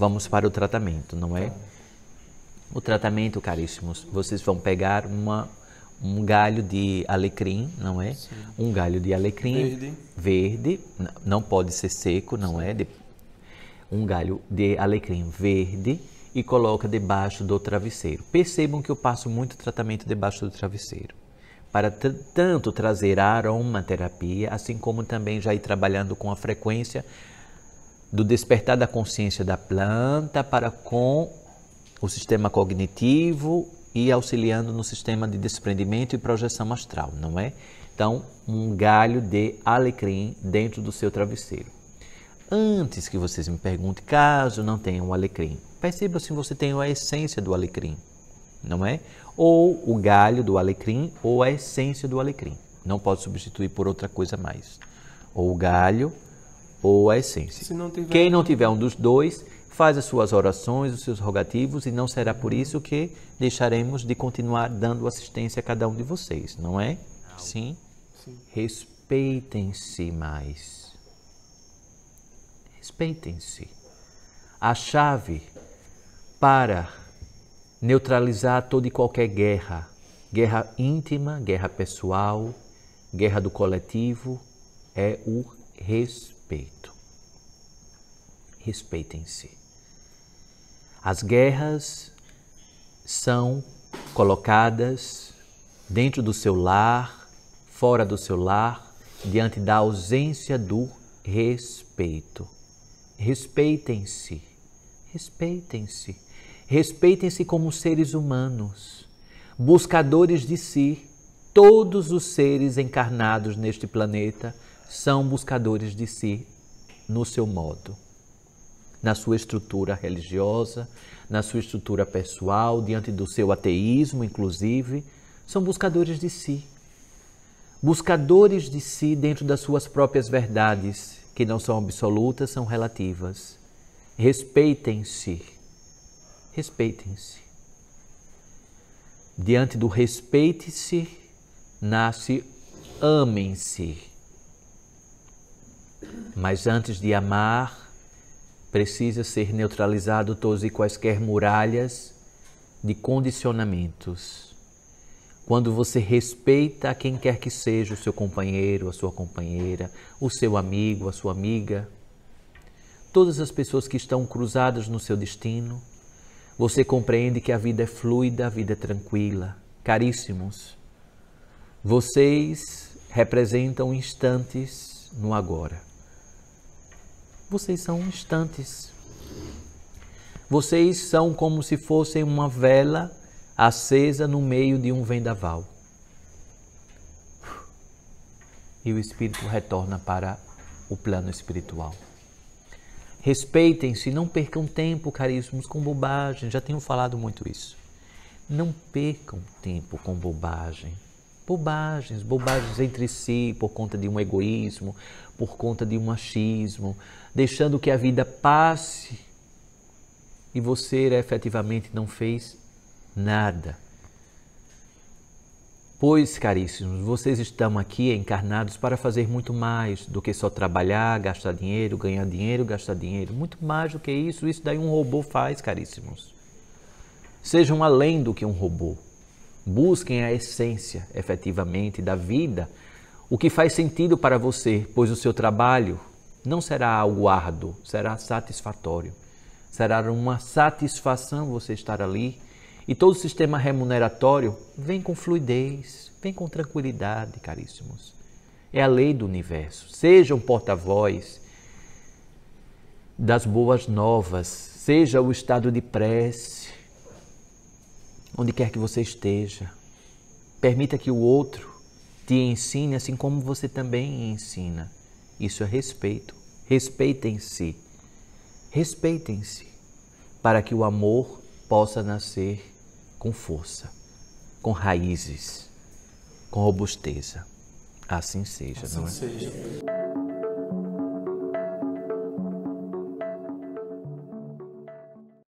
vamos para o tratamento, não é? Tá. O tratamento, caríssimos, vocês vão pegar uma, um galho de alecrim, não é? Sim. Um galho de alecrim verde, verde não pode ser seco, não Sim. é? De, um galho de alecrim verde e coloca debaixo do travesseiro. Percebam que eu passo muito tratamento debaixo do travesseiro para tanto trazer a aromaterapia, assim como também já ir trabalhando com a frequência do despertar da consciência da planta para com o sistema cognitivo e auxiliando no sistema de desprendimento e projeção astral, não é? Então, um galho de alecrim dentro do seu travesseiro. Antes que vocês me perguntem, caso não tenha um alecrim, perceba se você tem a essência do alecrim, não é? Ou o galho do alecrim ou a essência do alecrim. Não pode substituir por outra coisa mais. Ou o galho ou a essência. Não tiver... Quem não tiver um dos dois, faz as suas orações, os seus rogativos, e não será por isso que deixaremos de continuar dando assistência a cada um de vocês, não é? Sim? Sim. Respeitem-se mais. Respeitem-se. A chave para neutralizar toda e qualquer guerra, guerra íntima, guerra pessoal, guerra do coletivo, é o respeito respeito. Respeitem-se. As guerras são colocadas dentro do seu lar, fora do seu lar, diante da ausência do respeito. Respeitem-se. Respeitem-se. Respeitem-se como seres humanos, buscadores de si, todos os seres encarnados neste planeta são buscadores de si no seu modo, na sua estrutura religiosa, na sua estrutura pessoal, diante do seu ateísmo, inclusive, são buscadores de si. Buscadores de si dentro das suas próprias verdades, que não são absolutas, são relativas. Respeitem-se. Respeitem-se. Diante do respeite-se, nasce amem-se mas antes de amar, precisa ser neutralizado todos e quaisquer muralhas de condicionamentos. Quando você respeita quem quer que seja, o seu companheiro, a sua companheira, o seu amigo, a sua amiga, todas as pessoas que estão cruzadas no seu destino, você compreende que a vida é fluida, a vida é tranquila. Caríssimos, vocês representam instantes no agora vocês são instantes. Vocês são como se fossem uma vela acesa no meio de um vendaval. E o espírito retorna para o plano espiritual. Respeitem-se, não percam tempo, caríssimos, com bobagem. Já tenho falado muito isso. Não percam tempo com bobagem bobagens, bobagens entre si por conta de um egoísmo, por conta de um machismo, deixando que a vida passe e você efetivamente não fez nada. Pois, caríssimos, vocês estão aqui encarnados para fazer muito mais do que só trabalhar, gastar dinheiro, ganhar dinheiro, gastar dinheiro. Muito mais do que isso, isso daí um robô faz, caríssimos. Sejam além do que um robô. Busquem a essência efetivamente da vida, o que faz sentido para você, pois o seu trabalho não será algo árduo, será satisfatório. Será uma satisfação você estar ali e todo o sistema remuneratório vem com fluidez, vem com tranquilidade, caríssimos. É a lei do universo. Seja um porta-voz das boas novas, seja o estado de prece, onde quer que você esteja. Permita que o outro te ensine assim como você também ensina. Isso é respeito. Respeitem-se. Respeitem-se para que o amor possa nascer com força, com raízes, com robusteza. Assim seja, assim não é? Assim seja.